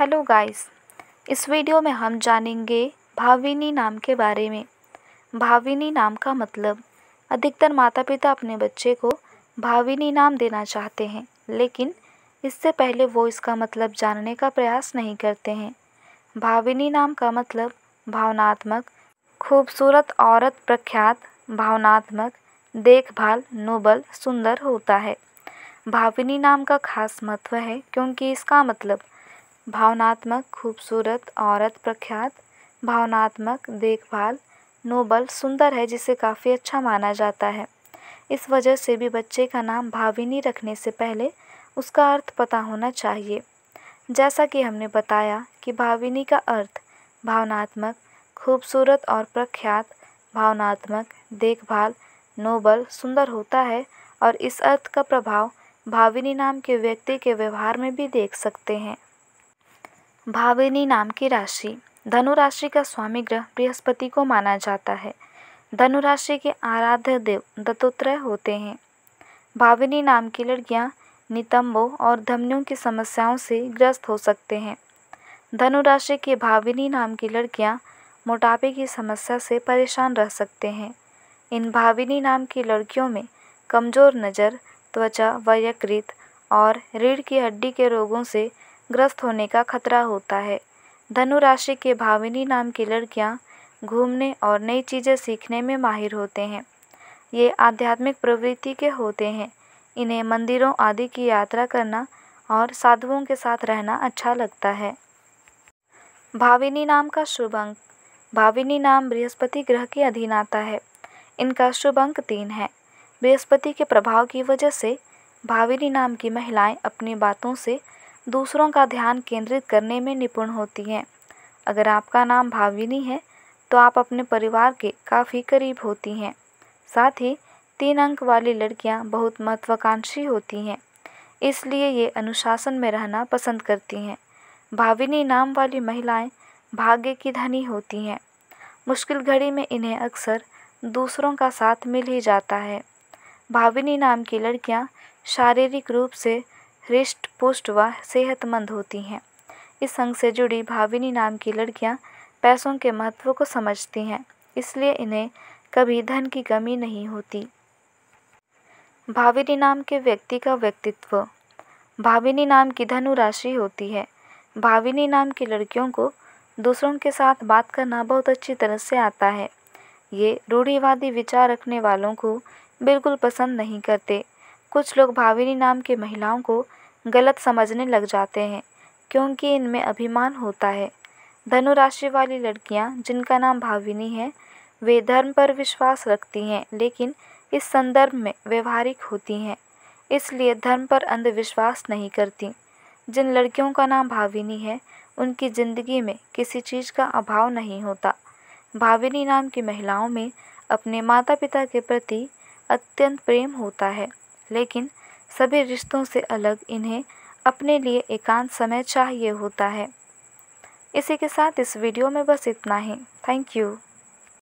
hello guys इस video में हम जानेंगे भाविनी नाम के बारे में भाविनी नाम का मतलब अधिकतर माता पिता अपने बच्चे को भाविनी नाम देना चाहते हैं लेकिन इससे पहले वो इसका मतलब जानने का प्रयास नहीं करते हैं भाविनी नाम का मतलब भावनात्मक खूबसूरत औरत प्रख्यात भावनात्मक देखभाल नोबल सुंदर होता है भाविनी नाम का खास महत्व है क्योंकि इसका मतलब भावनात्मक खूबसूरत औरत प्रख्यात भावनात्मक देखभाल नोबल सुंदर है जिसे काफ़ी अच्छा माना जाता है इस वजह से भी बच्चे का नाम भाविनी रखने से पहले उसका अर्थ पता होना चाहिए जैसा कि हमने बताया कि भाविनी का अर्थ भावनात्मक खूबसूरत और प्रख्यात भावनात्मक देखभाल नोबल सुंदर होता है और इस अर्थ का प्रभाव भाविनी नाम के व्यक्ति के व्यवहार में भी देख सकते हैं भाविनी नाम की राशि धनु राशि का स्वामी ग्रह बृहस्पति को माना जाता है धनु राशि के आराध्य देव दत्तोत्रय होते हैं भाविनी नाम की लड़कियां नितंबों और धमनियों की समस्याओं से ग्रस्त हो सकते हैं धनु राशि के भाविनी नाम की लड़कियां मोटापे की समस्या से परेशान रह सकते हैं इन भाविनी नाम की लड़कियों में कमज़ोर नज़र त्वचा वयकृत और रीढ़ की हड्डी के रोगों से ग्रस्त होने का खतरा होता है धनु राशि के भाविनी नाम की लड़कियां घूमने और नई चीज़ें सीखने में माहिर होते हैं ये आध्यात्मिक प्रवृत्ति के होते हैं इन्हें मंदिरों आदि की यात्रा करना और साधुओं के साथ रहना अच्छा लगता है भाविनी नाम का शुभ अंक भाविनी नाम बृहस्पति ग्रह के अधीन आता है इनका शुभ अंक तीन है बृहस्पति के प्रभाव की वजह से भाविनी नाम की महिलाएं अपनी बातों से दूसरों का ध्यान केंद्रित करने में निपुण होती हैं अगर आपका नाम भाविनी है तो आप अपने परिवार के काफ़ी करीब होती हैं साथ ही तीन अंक वाली लड़कियां बहुत महत्वाकांक्षी होती हैं इसलिए ये अनुशासन में रहना पसंद करती हैं भाविनी नाम वाली महिलाएं भाग्य की धनी होती हैं मुश्किल घड़ी में इन्हें अक्सर दूसरों का साथ मिल ही जाता है भाविनी नाम की लड़कियां शारीरिक रूप से हृष्ट पुष्ट व सेहतमंद होती हैं इस संघ से जुड़ी भाविनी नाम की लड़कियां पैसों के महत्व को समझती हैं इसलिए इन्हें कभी धन की कमी नहीं होती भाविनी नाम के व्यक्ति का व्यक्तित्व भाविनी नाम की धनु राशि होती है भाविनी नाम की लड़कियों को दूसरों के साथ बात करना बहुत अच्छी तरह से आता है ये रूढ़िवादी विचार रखने वालों को बिल्कुल पसंद नहीं करते कुछ लोग भाविनी नाम की महिलाओं को गलत समझने लग जाते हैं क्योंकि इनमें अभिमान होता है धनु राशि वाली लड़कियां जिनका नाम भाविनी है वे धर्म पर विश्वास रखती हैं लेकिन इस संदर्भ में व्यवहारिक होती हैं इसलिए धर्म पर अंधविश्वास नहीं करती जिन लड़कियों का नाम भाविनी है उनकी ज़िंदगी में किसी चीज़ का अभाव नहीं होता भाविनी नाम की महिलाओं में अपने माता पिता के प्रति अत्यंत प्रेम होता है लेकिन सभी रिश्तों से अलग इन्हें अपने लिए एकांत समय चाहिए होता है इसी के साथ इस वीडियो में बस इतना ही थैंक यू